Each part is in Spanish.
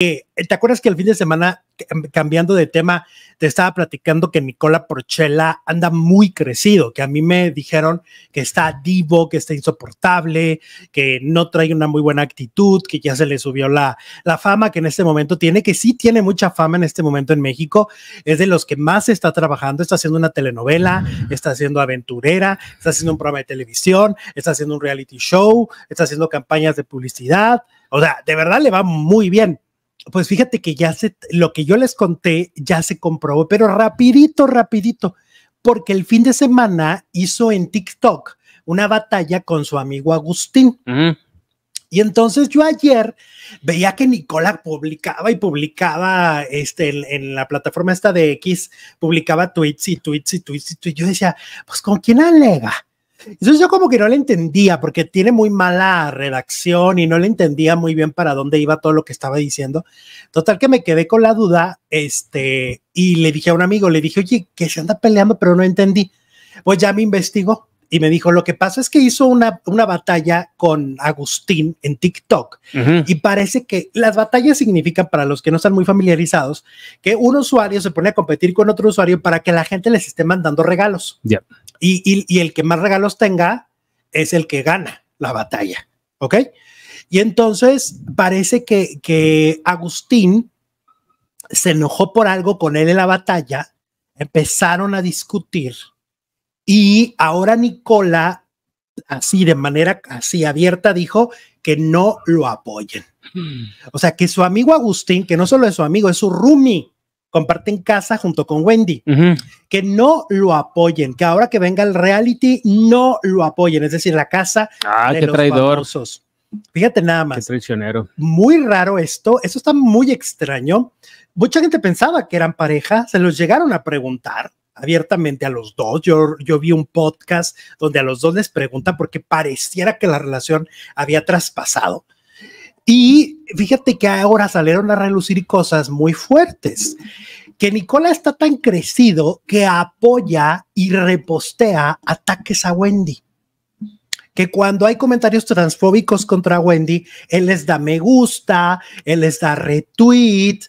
Eh, ¿Te acuerdas que el fin de semana, cambiando de tema, te estaba platicando que Nicola Porchela anda muy crecido, que a mí me dijeron que está divo, que está insoportable, que no trae una muy buena actitud, que ya se le subió la, la fama que en este momento tiene, que sí tiene mucha fama en este momento en México, es de los que más está trabajando, está haciendo una telenovela, está haciendo aventurera, está haciendo un programa de televisión, está haciendo un reality show, está haciendo campañas de publicidad, o sea, de verdad le va muy bien pues fíjate que ya se, lo que yo les conté ya se comprobó, pero rapidito, rapidito, porque el fin de semana hizo en TikTok una batalla con su amigo Agustín. Y entonces yo ayer veía que Nicola publicaba y publicaba este, en, la plataforma esta de X, publicaba tweets y tweets y tweets y tweets. Yo decía, pues ¿con quién alega? Entonces yo como que no le entendía porque tiene muy mala redacción y no le entendía muy bien para dónde iba todo lo que estaba diciendo. Total que me quedé con la duda, este, y le dije a un amigo, le dije, oye, que se anda peleando, pero no entendí. Pues ya me investigó y me dijo, lo que pasa es que hizo una, una batalla con Agustín en TikTok y parece que las batallas significan, para los que no están muy familiarizados, que un usuario se pone a competir con otro usuario para que la gente les esté mandando regalos. Ya, y, el que más regalos tenga es el que gana la batalla, ¿ok? Y entonces parece que, Agustín se enojó por algo con él en la batalla, empezaron a discutir y ahora Nicola, así de manera así abierta, dijo que no lo apoyen. Hmm. O sea, que su amigo Agustín, que no solo es su amigo, es su roomie, comparten casa junto con Wendy, que no lo apoyen, que ahora que venga el reality no lo apoyen, es decir, la casa ah, de los traidor. Fíjate nada más. Qué traicionero. Muy raro esto, eso está muy extraño. Mucha gente pensaba que eran pareja, se los llegaron a preguntar abiertamente a los dos. Yo, yo vi un podcast donde a los dos les preguntan porque pareciera que la relación había traspasado y fíjate que ahora salieron a relucir cosas muy fuertes. Que Nicola está tan crecido que apoya y repostea ataques a Wendy. Que cuando hay comentarios transfóbicos contra Wendy, él les da me gusta, él les da retweet.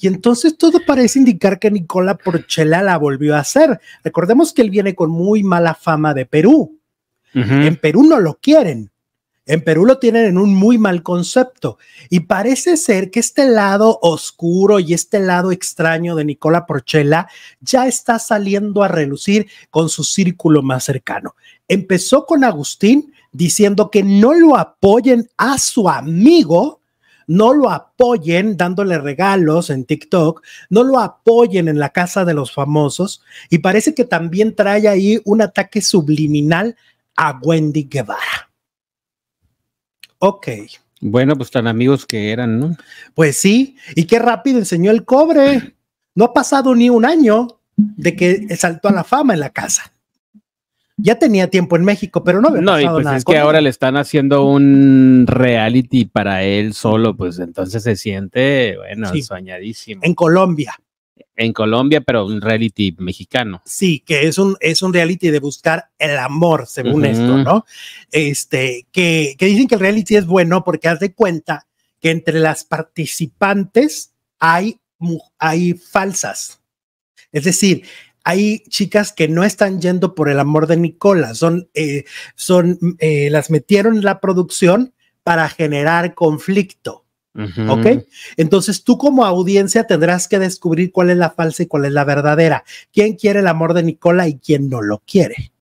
Y entonces todo parece indicar que Nicola Porchela la volvió a hacer. Recordemos que él viene con muy mala fama de Perú. En Perú no lo quieren en Perú lo tienen en un muy mal concepto y parece ser que este lado oscuro y este lado extraño de Nicola Porchela ya está saliendo a relucir con su círculo más cercano. Empezó con Agustín diciendo que no lo apoyen a su amigo, no lo apoyen dándole regalos en TikTok, no lo apoyen en la casa de los famosos y parece que también trae ahí un ataque subliminal a Wendy Guevara. Ok. Bueno, pues tan amigos que eran, ¿no? Pues sí, y qué rápido enseñó el cobre. No ha pasado ni un año de que saltó a la fama en la casa. Ya tenía tiempo en México, pero no había No, pasado pues es que ahora le están haciendo un reality para él solo, pues entonces se siente, bueno, soñadísimo. En Colombia en Colombia, pero un reality mexicano. Sí, que es un, es un reality de buscar el amor, según esto, ¿no? Este, que, dicen que el reality es bueno porque haz de cuenta que entre las participantes hay, hay falsas. Es decir, hay chicas que no están yendo por el amor de Nicola, son, eh, son, eh, las metieron en la producción para generar conflicto. ¿Ok? Entonces tú como audiencia tendrás que descubrir cuál es la falsa y cuál es la verdadera. ¿Quién quiere el amor de Nicola y quién no lo quiere?